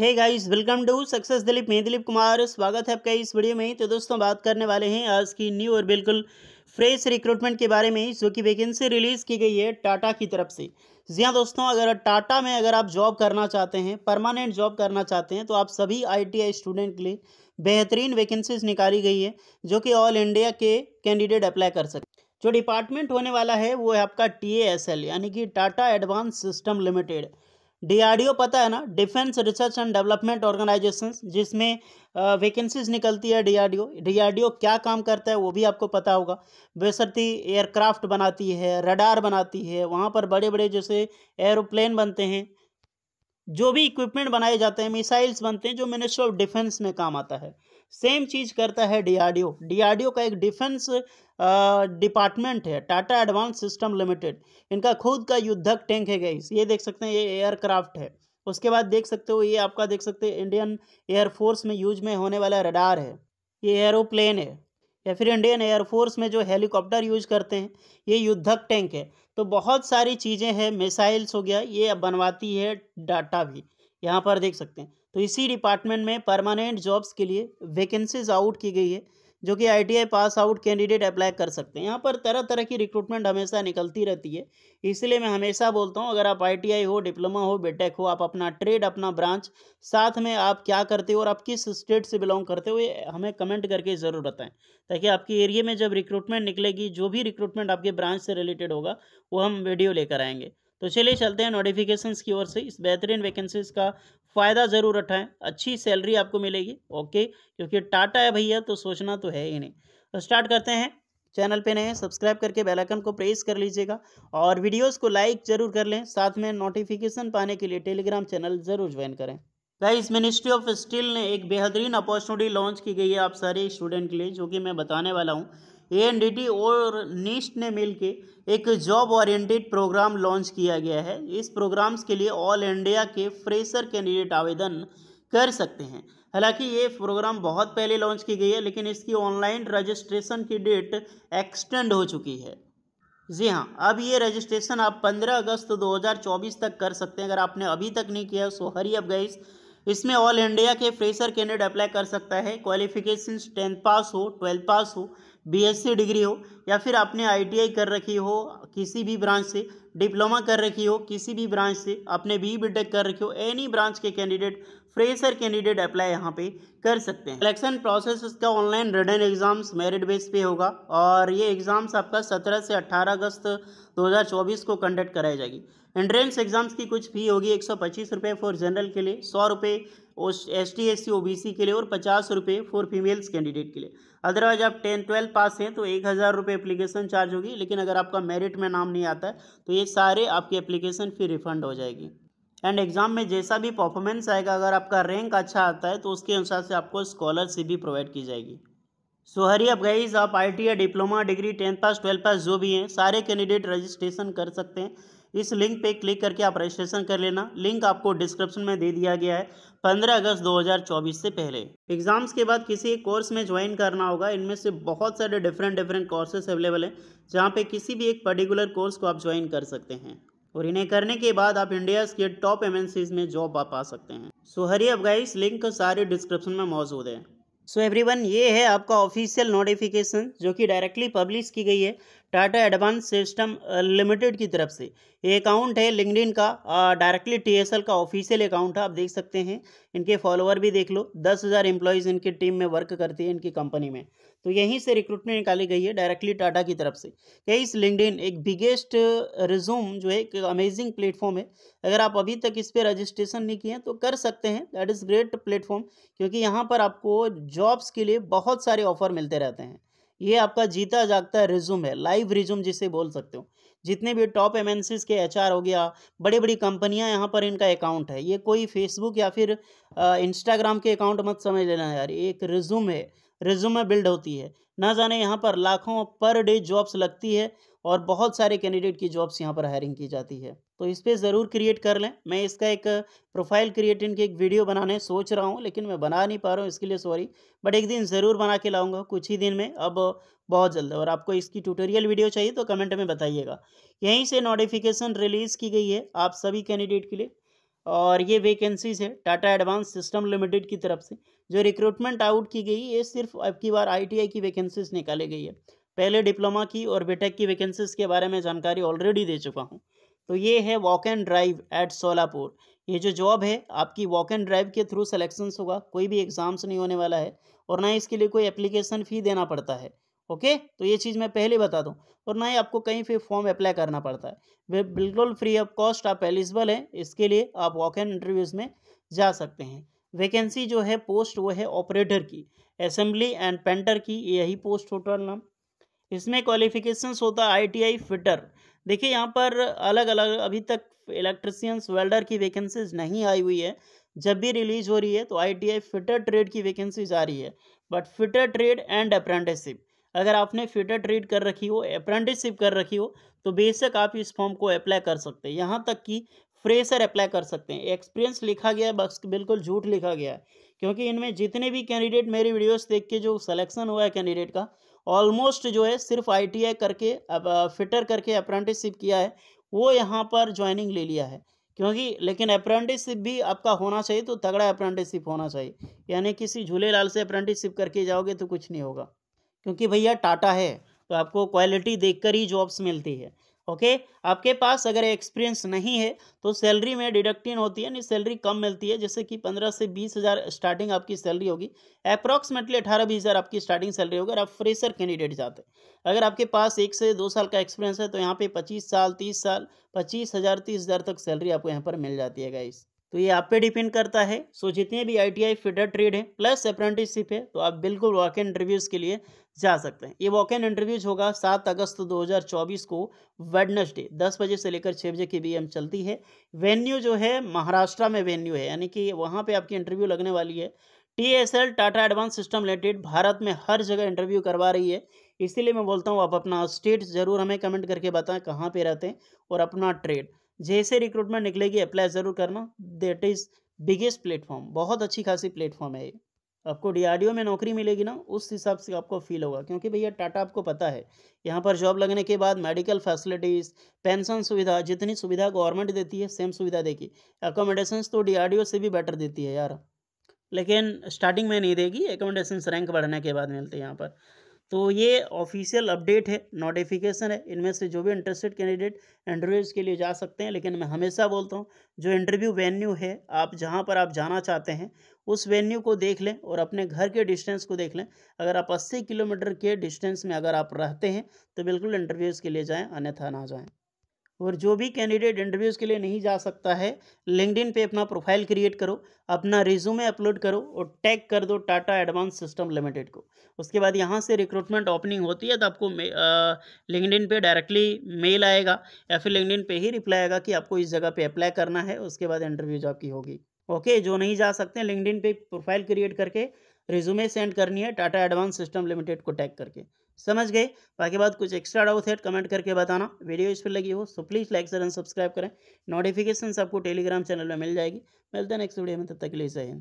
hey guys welcome to success Dilip मैं दिलीप कुमार स्वागत है आपका इस वीडियो में तो दोस्तों बात करने वाले हैं आज की न्यू और बिल्कुल फ्रेश रिक्रूटमेंट के बारे में जो कि वैकेंसी रिलीज़ की गई है टाटा की तरफ से जी हाँ दोस्तों अगर टाटा में अगर आप जॉब करना चाहते हैं परमानेंट जॉब करना चाहते हैं तो आप सभी आई स्टूडेंट के लिए बेहतरीन वैकेंसीज निकाली गई है जो कि ऑल इंडिया के कैंडिडेट अप्लाई कर सकते जो डिपार्टमेंट होने वाला है वो है आपका टी यानी कि Tata advance system limited DRDO पता है ना defence research and development organisation जिसमें वैकेंसीज निकलती है डीआरडीओ डीआरडीओ क्या काम करता है वो भी आपको पता होगा बेसरती एयरक्राफ्ट बनाती है रडार बनाती है वहाँ पर बड़े बड़े जैसे एरोप्लेन बनते हैं जो भी इक्विपमेंट बनाए जाते हैं मिसाइल्स बनते हैं जो मिनिस्ट्री ऑफ डिफेंस में काम आता है सेम चीज करता है डीआरडीओ डीआरडीओ का एक डिफेंस डिपार्टमेंट है टाटा एडवांस सिस्टम लिमिटेड इनका खुद का युद्धक टैंक है गई ये देख सकते हैं ये एयरक्राफ्ट है उसके बाद देख सकते हो ये आपका देख सकते हैं इंडियन एयरफोर्स में यूज में होने वाला रडार है ये एरोप्लेन है या फिर इंडियन एयरफोर्स में जो हेलीकॉप्टर यूज करते हैं ये युद्धक टैंक है तो बहुत सारी चीज़ें हैं मिसाइल्स हो गया ये बनवाती है डाटा भी यहाँ पर देख सकते हैं तो इसी डिपार्टमेंट में परमानेंट जॉब्स के लिए वैकेंसीज आउट की गई है जो कि आई पास आउट कैंडिडेट अप्लाई कर सकते हैं यहाँ पर तरह तरह की रिक्रूटमेंट हमेशा निकलती रहती है इसलिए मैं हमेशा बोलता हूँ अगर आप आई हो डिप्लोमा हो बेटेक हो आप अपना ट्रेड अपना ब्रांच साथ में आप क्या करते हो और आप किस स्टेट से बिलोंग करते हो ये हमें कमेंट करके ज़रूर बताएं ताकि आपके एरिए में जब रिक्रूटमेंट निकलेगी जो भी रिक्रूटमेंट आपके ब्रांच से रिलेटेड होगा वो हम वीडियो लेकर आएंगे तो चलिए चलते हैं नोटिफिकेशंस की ओर से इस बेहतरीन वैकेंसीज का फ़ायदा ज़रूर उठाएं अच्छी सैलरी आपको मिलेगी ओके क्योंकि टाटा है भैया तो सोचना तो है ही नहीं तो स्टार्ट करते हैं चैनल पे नए सब्सक्राइब करके बेल आइकन को प्रेस कर लीजिएगा और वीडियोस को लाइक ज़रूर कर लें साथ में नोटिफिकेशन पाने के लिए टेलीग्राम चैनल ज़रूर ज्वाइन करें गाइस मिनिस्ट्री ऑफ स्टील ने एक बेहतरीन अपॉर्चुनिटी लॉन्च की गई है आप सारे स्टूडेंट के लिए जो कि मैं बताने वाला हूँ टी और नीस्ट ने के एक जॉब ओरिएंटेड प्रोग्राम लॉन्च किया गया है इस प्रोग्राम्स के लिए ऑल इंडिया के फ्रेशर कैंडिडेट आवेदन कर सकते हैं हालांकि ये प्रोग्राम बहुत पहले लॉन्च की गई है लेकिन इसकी ऑनलाइन रजिस्ट्रेशन की डेट एक्सटेंड हो चुकी है जी हाँ अब ये रजिस्ट्रेशन आप 15 अगस्त 2024 तक कर सकते हैं अगर आपने अभी तक नहीं किया सो हरी अब गई इसमें ऑल इंडिया के फ्रेशर कैंडिडेट अप्लाई कर सकता है क्वालिफिकेशन टेंथ पास हो ट्वेल्थ पास हो बीएससी डिग्री हो या फिर आपने आईटीआई कर रखी हो किसी भी ब्रांच से डिप्लोमा कर रखी हो किसी भी ब्रांच से आपने बी बी कर रखी हो एनी ब्रांच के कैंडिडेट फ्रेशर कैंडिडेट अप्लाई यहाँ पे कर सकते हैं सिलेक्शन प्रोसेस का online written exams merit base पे होगा और ये एग्ज़ाम्स आपका 17 से 18 अगस्त 2024 को कंडक्ट कराई जाएगी एंट्रेंस एग्ज़ाम्स की कुछ फ़ी होगी एक सौ फॉर जनरल के लिए सौ रुपये S T S C O B C के लिए और पचास रुपये फॉर फीमेल्स कैंडिडेट के लिए अदरवाइज आप टेन ट्वेल्थ पास हैं तो एक हज़ार रुपये एप्लीकेशन चार्ज होगी लेकिन अगर आपका मेरिट में नाम नहीं आता है तो ये सारे आपकी एप्लीकेशन फी रिफंड हो जाएगी एंड एग्ज़ाम में जैसा भी परफॉर्मेंस आएगा अगर आपका रैंक अच्छा आता है तो उसके अनुसार से आपको स्कॉलरशिप भी प्रोवाइड की जाएगी सो हरी अब गाइज आप आई या diploma degree tenth pass twelfth pass जो भी हैं सारे कैंडिडेट रजिस्ट्रेशन कर सकते हैं इस लिंक पे क्लिक करके आप रजिस्ट्रेशन कर लेना लिंक आपको डिस्क्रिप्शन में दे दिया गया है 15 अगस्त 2024 से पहले एग्जाम्स के बाद किसी एक कोर्स में ज्वाइन करना होगा इनमें से बहुत सारे डिफरेंट डिफरेंट कोर्सेस अवेलेबल हैं जहाँ पे किसी भी एक पर्टिकुलर कोर्स को आप ज्वाइन कर सकते हैं और इन्हें करने के बाद आप इंडिया के टॉप एम में जॉब आप पा सकते हैं सो हरी अब गाइस लिंक सारे डिस्क्रिप्शन में मौजूद है सो so एवरीवन ये है आपका ऑफिशियल नोटिफिकेशन जो कि डायरेक्टली पब्लिश की गई है टाटा एडवांस सिस्टम लिमिटेड की तरफ से ये अकाउंट है लिंकड का डायरेक्टली टीएसएल का ऑफिशियल अकाउंट है आप देख सकते हैं इनके फॉलोअर भी देख लो दस हज़ार एम्प्लॉयज़ इनकी टीम में वर्क करती है इनकी कंपनी में तो यहीं से रिक्रूटमेंट निकाली गई है डायरेक्टली टाटा की तरफ से यही इस लिंकडिन एक बिगेस्ट रिज्यूम जो है एक अमेजिंग प्लेटफॉर्म है अगर आप अभी तक इस पर रजिस्ट्रेशन नहीं किए तो कर सकते हैं दैट इज़ ग्रेट प्लेटफॉर्म क्योंकि यहाँ पर आपको जॉब्स के लिए बहुत सारे ऑफर मिलते रहते हैं ये आपका जीता जागता रिज्यूम है लाइव रिज्यूम जिसे बोल सकते हो जितने भी टॉप एम के एच हो गया बड़ी बड़ी कंपनियां यहाँ पर इनका अकाउंट है ये कोई फेसबुक या फिर इंस्टाग्राम के अकाउंट मत समझ लेना यार एक रिज्यूम है रिज्यूम में बिल्ड होती है ना जाने यहाँ पर लाखों पर डे जॉब्स लगती है और बहुत सारे कैंडिडेट की जॉब्स यहाँ पर हायरिंग की जाती है तो इस पर ज़रूर क्रिएट कर लें मैं इसका एक प्रोफाइल क्रिएटिंग की एक वीडियो बनाने सोच रहा हूँ लेकिन मैं बना नहीं पा रहा हूँ इसके लिए सॉरी बट एक दिन ज़रूर बना के लाऊंगा कुछ ही दिन में अब बहुत जल्द और आपको इसकी ट्यूटोरियल वीडियो चाहिए तो कमेंट में बताइएगा यहीं से नोटिफिकेशन रिलीज़ की गई है आप सभी कैंडिडेट के लिए और ये वैकेंसीज है टाटा एडवांस सिस्टम लिमिटेड की तरफ से जो रिक्रूटमेंट आउट की गई ये सिर्फ अब की बार आईटीआई की वैकेंसीज निकाली गई है पहले डिप्लोमा की और बीटेक की वैकेंसीज के बारे में जानकारी ऑलरेडी दे चुका हूँ तो ये है walk and drive at Solapur ये जो जॉब है आपकी वॉक एंड ड्राइव के थ्रू सेलेक्शंस होगा कोई भी एग्ज़ाम्स नहीं होने वाला है और ना इसके लिए कोई एप्लीकेशन फ़ी देना पड़ता है ओके तो ये चीज़ मैं पहले बता दूँ और ना ही आपको कहीं फिर फॉर्म अप्लाई करना पड़ता है बिल्कुल फ्री ऑफ कॉस्ट आप एलिजिबल हैं इसके लिए आप वॉक एंड इंटरव्यूज़ में जा सकते हैं वैकेंसी जो है पोस्ट वो है ऑपरेटर की असेंबली एंड पेंटर की यही पोस्ट टोटल नाम इसमें क्वालिफिकेशंस होता है आईटीआई फिटर देखिए यहाँ पर अलग अलग अभी तक इलेक्ट्रिशियंस वेल्डर की वैकेंसीज नहीं आई हुई है जब भी रिलीज हो रही है तो आईटीआई फिटर ट्रेड की वैकेंसीज आ रही है but fitter trade and apprenticeship अगर आपने फिटर ट्रेड कर रखी हो अप्रेंटिसशिप कर रखी हो तो बेशक आप इस फॉर्म को अप्लाई कर सकते हैं यहाँ तक कि फ्रेशर अप्लाई कर सकते हैं एक्सपीरियंस लिखा गया है बस बिल्कुल झूठ लिखा गया है क्योंकि इनमें जितने भी कैंडिडेट मेरी वीडियोस देख के जो सिलेक्शन हुआ है कैंडिडेट का ऑलमोस्ट जो है सिर्फ आई करके अब फिटर करके अप्रेंटिसशिप किया है वो यहाँ पर ज्वाइनिंग ले लिया है क्योंकि लेकिन अप्रेंटिसशिप भी आपका होना चाहिए तो तगड़ा अप्रेंटिसशिप होना चाहिए यानी किसी झूले लाल से अप्रेंटिसशिप करके जाओगे तो कुछ नहीं होगा क्योंकि भैया टाटा है तो आपको क्वालिटी देखकर ही जॉब्स मिलती है ओके आपके पास अगर एक्सपीरियंस नहीं है तो सैलरी में डिडक्टिन होती है नहीं सैलरी कम मिलती है जैसे कि पंद्रह से बीस हज़ार स्टार्टिंग आपकी सैलरी होगी अप्रॉक्सीमेटली अठारह बीस हज़ार आपकी स्टार्टिंग सैलरी होगी अगर आप फ्रेशर कैंडिडेट जाते हैं अगर आपके पास एक से दो साल का एक्सपीरियंस है तो यहाँ पे पच्चीस साल तीस साल पच्चीस हज़ार तीस हज़ार तक सैलरी आपको यहाँ पर मिल जाती है गाइस तो ये आप पे डिपेंड करता है सो जितने भी I T I fitter trade है प्लस अप्रेंटिसशिप है तो आप बिल्कुल वॉक एंड इंटरव्यूज़ के लिए जा सकते हैं ये वॉक एंड इंटरव्यूज होगा सात अगस्त 2024 को वेडनसडे दस बजे से लेकर छः बजे बी एम चलती है वेन्यू जो है महाराष्ट्र में वेन्यू है यानी कि वहाँ पर आपकी इंटरव्यू लगने वाली है T S L Tata advance system related Bharat में हर जगह इंटरव्यू करवा रही है इसीलिए मैं बोलता हूँ आप अपना स्टेट ज़रूर हमें कमेंट करके बताएं कहाँ पे रहते हैं और अपना ट्रेड जैसे रिक्रूटमेंट निकलेगी अप्लाई ज़रूर करना देट इज़ बिगेस्ट प्लेटफॉर्म बहुत अच्छी खासी प्लेटफॉर्म है ये आपको डीआरडीओ में नौकरी मिलेगी ना उस हिसाब से आपको फील होगा क्योंकि भैया टाटा आपको पता है यहाँ पर जॉब लगने के बाद मेडिकल फैसिलिटीज़ पेंशन सुविधा जितनी सुविधा गवर्नमेंट देती है सेम सुविधा देगी अकोमोडेशन तो डीआरडीओ से भी बेटर देती है यार लेकिन स्टार्टिंग में नहीं देगी एकोमोडेशंस रैंक बढ़ने के बाद मिलते हैं यहाँ पर तो ये ऑफिशियल अपडेट है नोटिफिकेशन है इनमें से जो भी इंटरेस्टेड कैंडिडेट इंटरव्यूज़ के लिए जा सकते हैं लेकिन मैं हमेशा बोलता हूँ जो इंटरव्यू वेन्यू है आप जहाँ पर आप जाना चाहते हैं उस वेन्यू को देख लें और अपने घर के डिस्टेंस को देख लें अगर आप अस्सी किलोमीटर के डिस्टेंस में अगर आप रहते हैं तो बिल्कुल इंटरव्यूज़ के लिए जाएँ अन्यथा ना जाएँ और जो भी कैंडिडेट इंटरव्यूज़ के लिए नहीं जा सकता है लिंकडिन पे अपना प्रोफाइल क्रिएट करो अपना रिज्यूमे अपलोड करो और टैग कर दो टाटा एडवांस सिस्टम लिमिटेड को उसके बाद यहाँ से रिक्रूटमेंट ओपनिंग होती है तो आपको लिंकडिन पे डायरेक्टली मेल आएगा या फिर लिंकडिन पे ही रिप्लाई आएगा कि आपको इस जगह पर अप्लाई करना है उसके बाद इंटरव्यूज आपकी होगी ओके जो नहीं जा सकते लिंकडिन पर प्रोफाइल क्रिएट करके रिज्यूमे सेंड करनी है टाटा एडवांस सिस्टम लिमिटेड को टैग करके समझ गए बाकी तो बात कुछ एक्स्ट्रा डाउट है कमेंट करके बताना वीडियो इस पर लगी हो so please like share and subscribe करें नोटिफिकेशन आपको टेलीग्राम चैनल में मिल जाएगी मिलते हैं नेक्स्ट वीडियो में तब तक के लिए सही